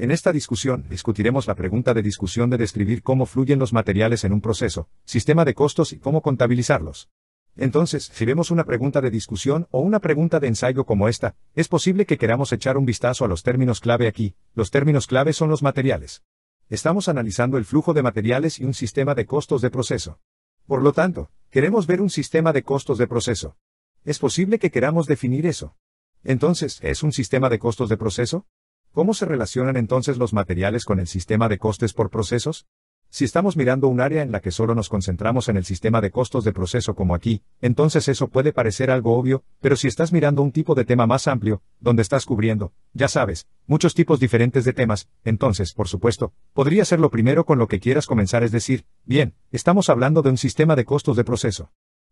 En esta discusión, discutiremos la pregunta de discusión de describir cómo fluyen los materiales en un proceso, sistema de costos y cómo contabilizarlos. Entonces, si vemos una pregunta de discusión o una pregunta de ensayo como esta, es posible que queramos echar un vistazo a los términos clave aquí, los términos clave son los materiales. Estamos analizando el flujo de materiales y un sistema de costos de proceso. Por lo tanto, queremos ver un sistema de costos de proceso. Es posible que queramos definir eso. Entonces, ¿es un sistema de costos de proceso? ¿Cómo se relacionan entonces los materiales con el sistema de costes por procesos? Si estamos mirando un área en la que solo nos concentramos en el sistema de costos de proceso como aquí, entonces eso puede parecer algo obvio, pero si estás mirando un tipo de tema más amplio, donde estás cubriendo, ya sabes, muchos tipos diferentes de temas, entonces, por supuesto, podría ser lo primero con lo que quieras comenzar es decir, bien, estamos hablando de un sistema de costos de proceso.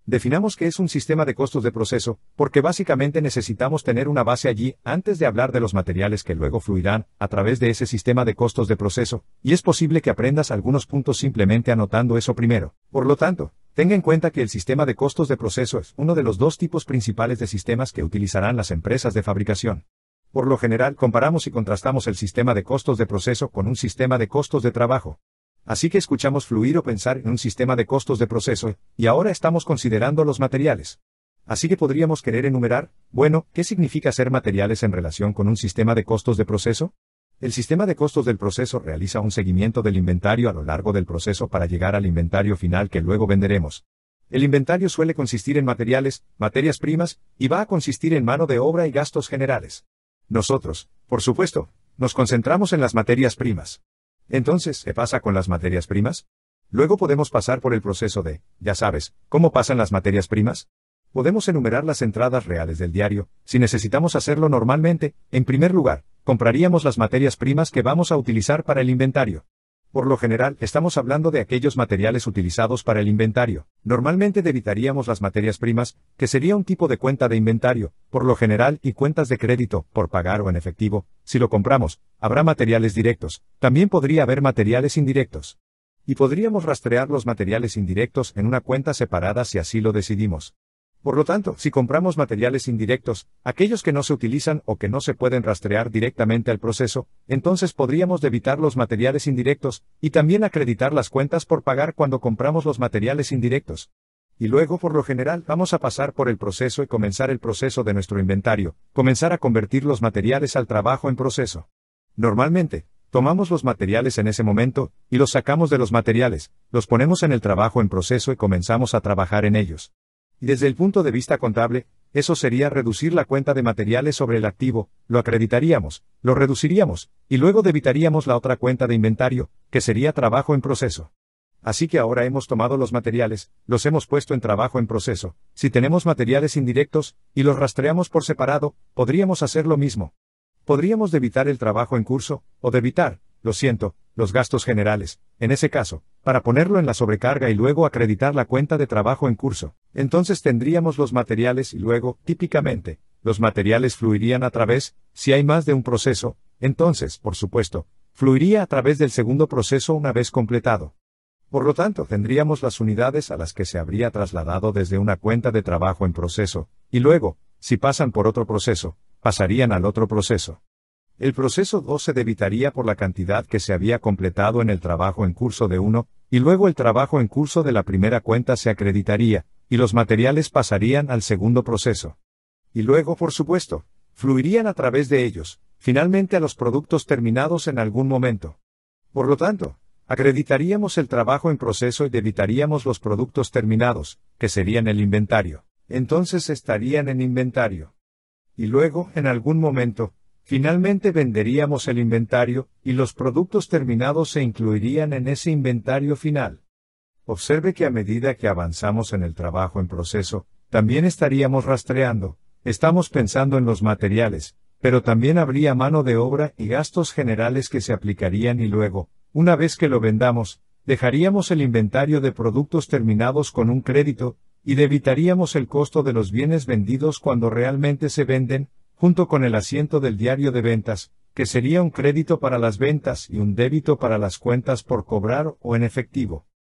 Definamos qué es un sistema de costos de proceso, porque básicamente necesitamos tener una base allí antes de hablar de los materiales que luego fluirán a través de ese sistema de costos de proceso, y es posible que aprendas algunos puntos simplemente anotando eso primero. Por lo tanto, tenga en cuenta que el sistema de costos de proceso es uno de los dos tipos principales de sistemas que utilizarán las empresas de fabricación. Por lo general, comparamos y contrastamos el sistema de costos de proceso con un sistema de costos de trabajo, Así que escuchamos fluir o pensar en un sistema de costos de proceso, y ahora estamos considerando los materiales. Así que podríamos querer enumerar, bueno, ¿qué significa ser materiales en relación con un sistema de costos de proceso? El sistema de costos del proceso realiza un seguimiento del inventario a lo largo del proceso para llegar al inventario final que luego venderemos. El inventario suele consistir en materiales, materias primas, y va a consistir en mano de obra y gastos generales. Nosotros, por supuesto, nos concentramos en las materias primas. Entonces, ¿qué pasa con las materias primas? Luego podemos pasar por el proceso de, ya sabes, ¿cómo pasan las materias primas? Podemos enumerar las entradas reales del diario, si necesitamos hacerlo normalmente, en primer lugar, compraríamos las materias primas que vamos a utilizar para el inventario. Por lo general, estamos hablando de aquellos materiales utilizados para el inventario. Normalmente debitaríamos las materias primas, que sería un tipo de cuenta de inventario, por lo general, y cuentas de crédito, por pagar o en efectivo. Si lo compramos, habrá materiales directos. También podría haber materiales indirectos. Y podríamos rastrear los materiales indirectos en una cuenta separada si así lo decidimos. Por lo tanto, si compramos materiales indirectos, aquellos que no se utilizan o que no se pueden rastrear directamente al proceso, entonces podríamos debitar los materiales indirectos, y también acreditar las cuentas por pagar cuando compramos los materiales indirectos. Y luego, por lo general, vamos a pasar por el proceso y comenzar el proceso de nuestro inventario, comenzar a convertir los materiales al trabajo en proceso. Normalmente, Tomamos los materiales en ese momento, y los sacamos de los materiales, los ponemos en el trabajo en proceso y comenzamos a trabajar en ellos. Y desde el punto de vista contable, eso sería reducir la cuenta de materiales sobre el activo, lo acreditaríamos, lo reduciríamos, y luego debitaríamos la otra cuenta de inventario, que sería trabajo en proceso. Así que ahora hemos tomado los materiales, los hemos puesto en trabajo en proceso, si tenemos materiales indirectos, y los rastreamos por separado, podríamos hacer lo mismo. Podríamos debitar el trabajo en curso, o debitar, lo siento, los gastos generales, en ese caso, para ponerlo en la sobrecarga y luego acreditar la cuenta de trabajo en curso. Entonces tendríamos los materiales y luego, típicamente, los materiales fluirían a través, si hay más de un proceso, entonces, por supuesto, fluiría a través del segundo proceso una vez completado. Por lo tanto, tendríamos las unidades a las que se habría trasladado desde una cuenta de trabajo en proceso, y luego, si pasan por otro proceso, pasarían al otro proceso. El proceso 2 se debitaría por la cantidad que se había completado en el trabajo en curso de uno, y luego el trabajo en curso de la primera cuenta se acreditaría, y los materiales pasarían al segundo proceso. Y luego, por supuesto, fluirían a través de ellos, finalmente a los productos terminados en algún momento. Por lo tanto, acreditaríamos el trabajo en proceso y debitaríamos los productos terminados, que serían el inventario. Entonces estarían en inventario. Y luego, en algún momento, Finalmente venderíamos el inventario, y los productos terminados se incluirían en ese inventario final. Observe que a medida que avanzamos en el trabajo en proceso, también estaríamos rastreando, estamos pensando en los materiales, pero también habría mano de obra y gastos generales que se aplicarían y luego, una vez que lo vendamos, dejaríamos el inventario de productos terminados con un crédito, y debitaríamos el costo de los bienes vendidos cuando realmente se venden, junto con el asiento del diario de ventas, que sería un crédito para las ventas y un débito para las cuentas por cobrar o en efectivo.